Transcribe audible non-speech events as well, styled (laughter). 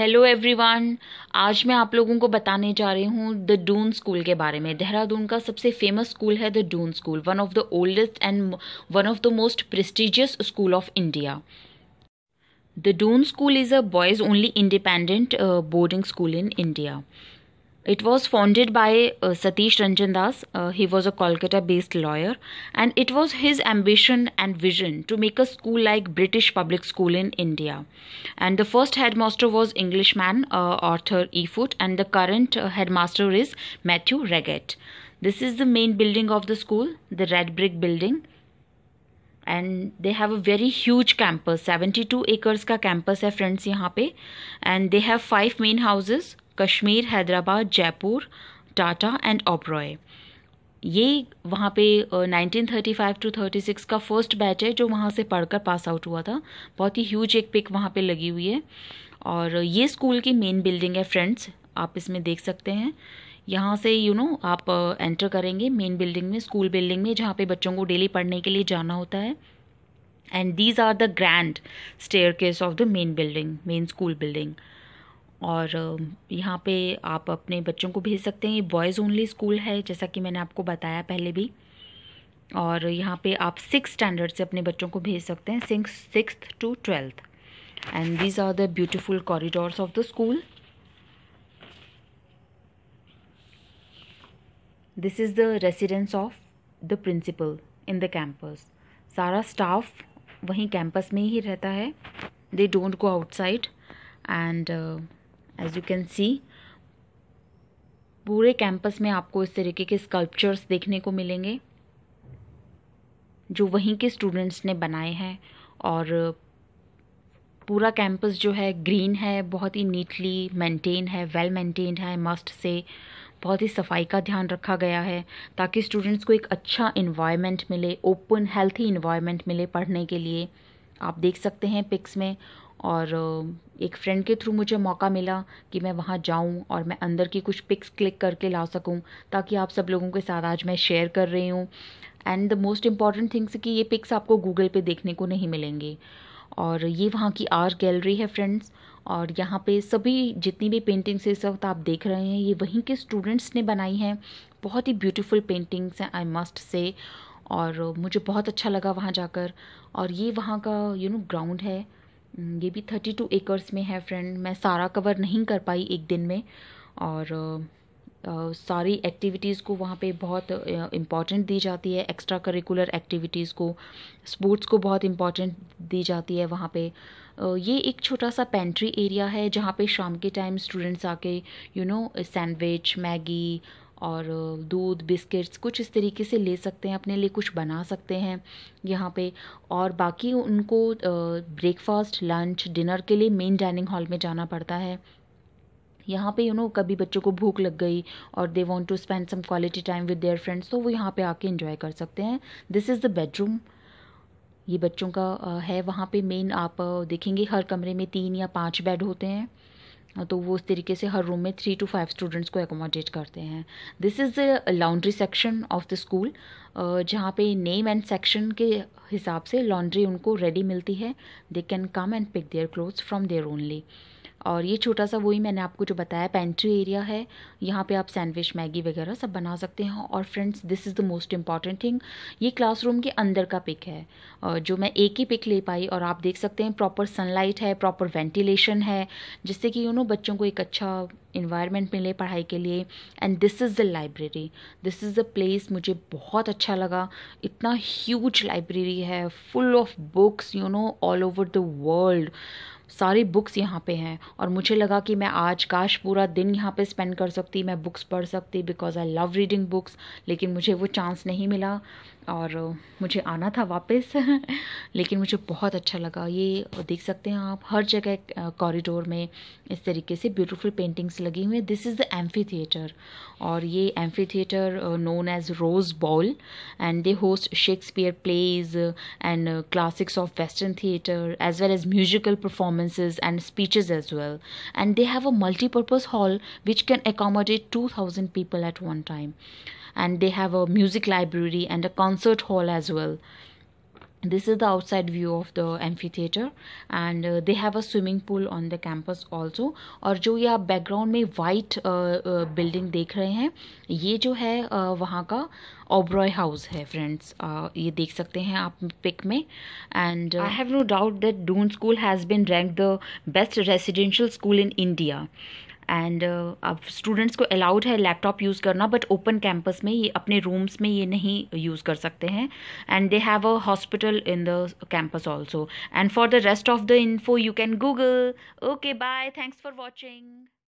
Hello everyone आज मैं आप लोगों को बताने जा रही हूँ द डून स्कूल के बारे में देहरादून का सबसे फेमस स्कूल है the Doon school one of the oldest and one of the most prestigious school of India the Doon school is a boys only independent boarding school in India It was founded by uh, Satish Ranjan Das. Uh, he was a Kolkata based lawyer, and it was his ambition and vision to make a school like British public school in India. And the first headmaster was Englishman uh, Arthur E. Foote, and the current uh, headmaster is Matthew Reggett. This is the main building of the school, the red brick building. and they have a very huge campus, 72 acres ka campus hai friends friends pe, and they have five main houses. Kashmir Hyderabad Jaipur Tata and Oberoi ये वहाँ पे 1935 to 36 का first batch है जो वहाँ से पढ़कर pass out हुआ था बहुत ही ह्यूज एक पिक वहाँ पे लगी हुई है और ये स्कूल की मेन बिल्डिंग है फ्रेंड्स आप इसमें देख सकते हैं यहाँ से यू you नो know, आप एंटर करेंगे मेन बिल्डिंग में स्कूल बिल्डिंग में जहाँ पे बच्चों को डेली पढ़ने के लिए जाना होता है and these are the grand staircase of the main building main school building और यहाँ पे आप अपने बच्चों को भेज सकते हैं ये बॉयज़ ओनली स्कूल है जैसा कि मैंने आपको बताया पहले भी और यहाँ पे आप सिक्स स्टैंडर्ड से अपने बच्चों को भेज सकते हैं six six to twelfth and these are the beautiful corridors of the school this is the residence of the principal in the campus सारा स्टाफ वहीं कैंपस में ही रहता है they don't go outside and as you can see पूरे campus में आपको इस तरीके के स्कल्पचर्स देखने को मिलेंगे जो वहीं के स्टूडेंट्स ने बनाए हैं और पूरा कैंपस जो है ग्रीन है बहुत ही नीटली मेंटेन है वेल मेंटेन है मस्ट से बहुत ही सफाई का ध्यान रखा गया है ताकि स्टूडेंट्स को एक अच्छा इन्वायरमेंट मिले ओपन हेल्थी इन्वायरमेंट मिले पढ़ने के लिए आप देख सकते हैं पिक्स में और एक फ्रेंड के थ्रू मुझे मौका मिला कि मैं वहाँ जाऊँ और मैं अंदर की कुछ पिक्स क्लिक करके ला सकूँ ताकि आप सब लोगों के साथ आज मैं शेयर कर रही हूँ and the most important things कि ये पिक्स आपको गूगल पे देखने को नहीं मिलेंगे और ये वहाँ की आर्ट गैलरी है फ्रेंड्स और यहाँ पे सभी जितनी भी पेंटिंग्स इस वक्त आप देख रहे हैं ये वहीं के स्टूडेंट्स ने बनाई हैं बहुत ही ब्यूटीफुल पेंटिंग्स हैं आई मस्ट से और मुझे बहुत अच्छा लगा वहाँ जाकर और ये वहाँ का यू नो ग्राउंड है हम्म, ये भी थर्टी टू एकर्स में है फ्रेंड मैं सारा कवर नहीं कर पाई एक दिन में और आ, सारी एक्टिविटीज़ को वहाँ पे बहुत इम्पॉर्टेंट दी जाती है एक्स्ट्रा करिकुलर एक्टिविटीज़ को स्पोर्ट्स को बहुत इम्पॉर्टेंट दी जाती है वहाँ पे ये एक छोटा सा पेंट्री एरिया है जहाँ पे शाम के टाइम स्टूडेंट्स आके यू नो सैंडविच मैगी और दूध बिस्किट्स कुछ इस तरीके से ले सकते हैं अपने लिए कुछ बना सकते हैं यहाँ पे और बाकी उनको ब्रेकफास्ट लंच डिनर के लिए मेन डाइनिंग हॉल में जाना पड़ता है यहाँ पे यू नो कभी बच्चों को भूख लग गई और they want to spend some quality time with their friends तो वो यहाँ पे आके इन्जॉय कर सकते हैं दिस इज़ द बेडरूम ये बच्चों का है वहाँ पे मेन आप देखेंगे हर कमरे में तीन या पांच बेड होते हैं हाँ, तो वो उस तरीके से हर रूम में थ्री टू फाइव स्टूडेंट्स को एकोमोडेट करते हैं this is the laundry section of the school जहाँ पे नेम एंड सेक्शन के हिसाब से लॉन्ड्री उनको रेडी मिलती है they can come and pick their clothes from there only और ये छोटा सा वही मैंने आपको जो बताया पेंट्री एरिया है यहाँ पे आप सैंडविच मैगी वगैरह सब बना सकते हैं और friends this is the most important thing ये क्लासरूम के अंदर का पिक है जो मैं एक ही पिक ले पाई और आप देख सकते हैं प्रॉपर सनलाइट है प्रॉपर वेंटिलेशन है जिससे कि यू नो बच्चों को एक अच्छा इन्वायरमेंट मिले पढ़ाई के लिए and this is the library this is the place मुझे बहुत अच्छा लगा इतना ह्यूज लाइब्रेरी है full of books you know all over the world सारी बुक्स यहाँ पे हैं और मुझे लगा कि मैं आज काश पूरा दिन यहाँ पे स्पेंड कर सकती मैं बुक्स पढ़ सकती because I love reading books लेकिन मुझे वो चांस नहीं मिला और मुझे आना था वापस (laughs) लेकिन मुझे बहुत अच्छा लगा ये देख सकते हैं आप हर जगह कॉरिडोर में इस तरीके से ब्यूटीफुल पेंटिंग्स लगी हुई हैं this is the amphitheatre और ये amphitheatre known as rose bowl and they host Shakespeare plays and classics of western theatre as well as musical performance performances and speeches as well. And they have a multi purpose hall which can accommodate 2000 people at one time. And they have a music library and a concert hall as well this is the outside view of the amphitheater and uh, they have a swimming pool on the campus also और जो ये आप background में white uh, uh, building देख रहे हैं ये जो है uh, वहाँ का Obroy House है friends uh, ये देख सकते हैं आप pic में and I have no doubt that Dune School has been ranked the best residential school in India and uh, अब स्टूडेंट्स को अलाउड है लैपटॉप यूज़ करना बट ओपन कैंपस में ये अपने रूम्स में ये नहीं यूज़ कर सकते हैं and they have a hospital in the campus also and for the rest of the info you can Google okay bye thanks for watching